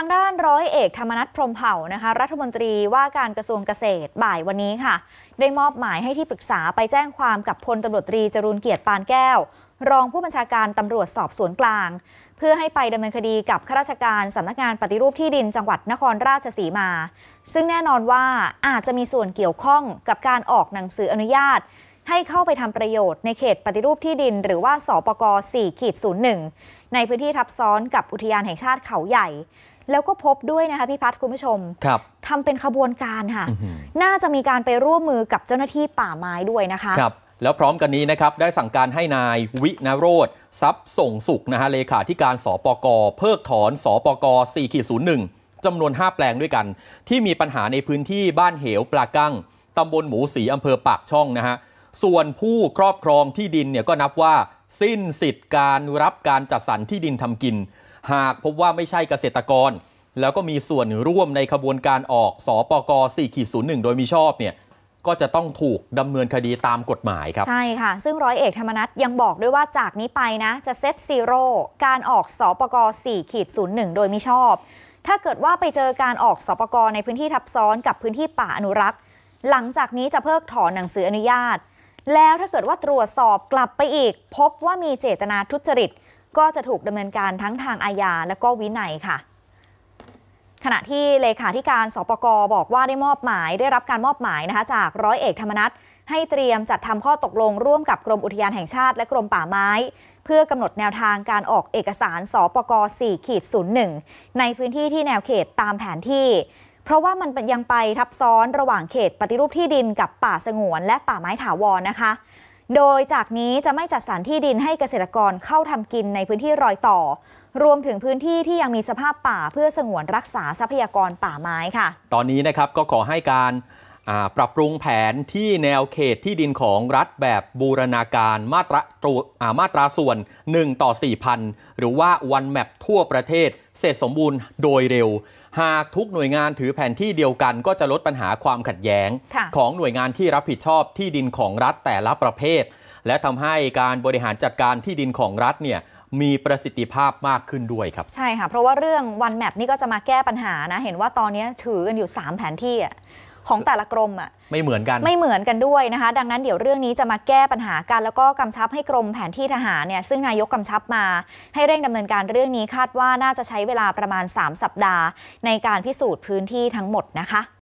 างด้านร้อยเอกธรรมนัฐพรมเผ่านะคะรัฐมนตรีว่าการกระทรวงเกษตร บ่ายวันนี้ค่ะ ได้มอบหมายให้ที่ปรึกษาไปแจ้งความกับพลตำรวจตรีจรุนเกียรติปานแก้ว รองผู้บัญชาการตำรวจสอบสวนกลาง เพื่อให้ไปดำเนินคดีกับข้าราชการสำนักงานปฏิรูปที่ดินจังหวัดนครราชสีมา ซึ่งแน่นอนว่าอาจจะมีส่วนเกี่ยวข้องกับการออกหนังสืออนุญาต ให้เข้าไปทำประโยชน์ในเขตปฏิรูปที่ดินหรือว่าสปก4ขีด01 ในพื้นที่ทับซ้อนกับอุทยานแห่งชาติเขาใหญ่แล้วก็พบด้วยนะคะพี่พัฒน์คุณผู้ชม ครับทำเป็นขบวนการค่ะ น่าจะมีการไปร่วมมือกับเจ้าหน้าที่ป่าไม้ด้วยนะคะ ครับ แล้วพร้อมกันนี้นะครับ ได้สั่งการให้นายวินโรธทรัพย์ส่งสุขนะฮะเลขาธิการสปก เพิกถอนสปก4 01จำนวน 5 แปลงด้วยกัน ที่มีปัญหาในพื้นที่บ้านเหวปลากั้งตำบลหมูสีอำเภอปากช่องนะฮะ ส่วนผู้ครอบครองที่ดินเนี่ยก็นับว่า สิ้นสิทธิ์การรับการจัดสรรที่ดินทำกินหากพบว่าไม่ใช่เกษตรกร แล้วก็มีส่วนร่วมในขบวนการออกสอปก4.01 โดยมีชอบเนี่ยก็จะต้องถูกดำเนินคดีตามกฎหมายครับ ใช่ค่ะ ซึ่งร้อยเอกธรรมนัฐยังบอกด้วยว่าจากนี้ไปนะจะเซตซีโร่การออกสอปก4ขีด01 โดยมีชอบ ถ้าเกิดว่าไปเจอการออกสอปกในพื้นที่ทับซ้อนกับพื้นที่ป่าอนุรักษ์ หลังจากนี้จะเพิกถอนหนังสืออนุญาต แล้วถ้าเกิดว่าตรวจสอบกลับไปอีก พบว่ามีเจตนาทุจริตก็จะถูกดำเนินการทั้งทางอาญา และก็วินัยค่ะ ขณะที่เลขาธิการสปกบอกว่าได้มอบหมายได้รับการมอบหมายนะคะ จากร้อยเอกธรรมนัฐให้เตรียมจัดทำข้อตกลงร่วมกับกรมอุทยานแห่งชาติ และกรมป่าไม้ เพื่อกำหนดแนวทางการออกเอกสารสปก4ขีด01 ในพื้นที่ที่แนวเขตตามแผนที่ เพราะว่ามันยังไปทับซ้อนระหว่างเขต ปฏิรูปที่ดินกับป่าสงวน และป่าไม้ถาวรนะคะโดยจากนี้จะไม่จัดสรรที่ดินให้เกษตรกรเข้าทำกินในพื้นที่รอยต่อ รวมถึงพื้นที่ที่ยังมีสภาพป่าเพื่อสงวนรักษาทรัพยากรป่าไม้ค่ะ ตอนนี้นะครับก็ขอให้การปรับปรุงแผนที่แนวเขตที่ดินของรัฐแบบบูรณาการมาตราวมาตราส่วน 1 ต่อ 4,000 หรือว่าวันแมปทั่วประเทศเสร็จสมบูรณ์โดยเร็วหากทุกหน่วยงานถือแผนที่เดียวกันก็จะลดปัญหาความขัดแย้ง ของหน่วยงานที่รับผิดชอบที่ดินของรัฐแต่ละประเภท และทำให้การบริหารจัดการที่ดินของรัฐเนี่ยมีประสิทธิภาพมากขึ้นด้วยครับ ใช่ค่ะเพราะว่าเรื่องวันแมปนี่ก็จะมาแก้ปัญหานะ เห็นว่าตอนนี้ถือกันอยู่ 3 แผนที่อ่ะของแต่ละกรมอ่ะไม่เหมือนกันไม่เหมือนกันด้วยนะคะ ดังนั้นเดี๋ยวเรื่องนี้จะมาแก้ปัญหากัน แล้วก็กำชับให้กรมแผนที่ทหารเนี่ยซึ่งนายกกำชับมา ให้เร่งดำเนินการเรื่องนี้คาดว่าน่าจะใช้เวลาประมาณ 3 สัปดาห์ ในการพิสูจน์พื้นที่ทั้งหมดนะคะ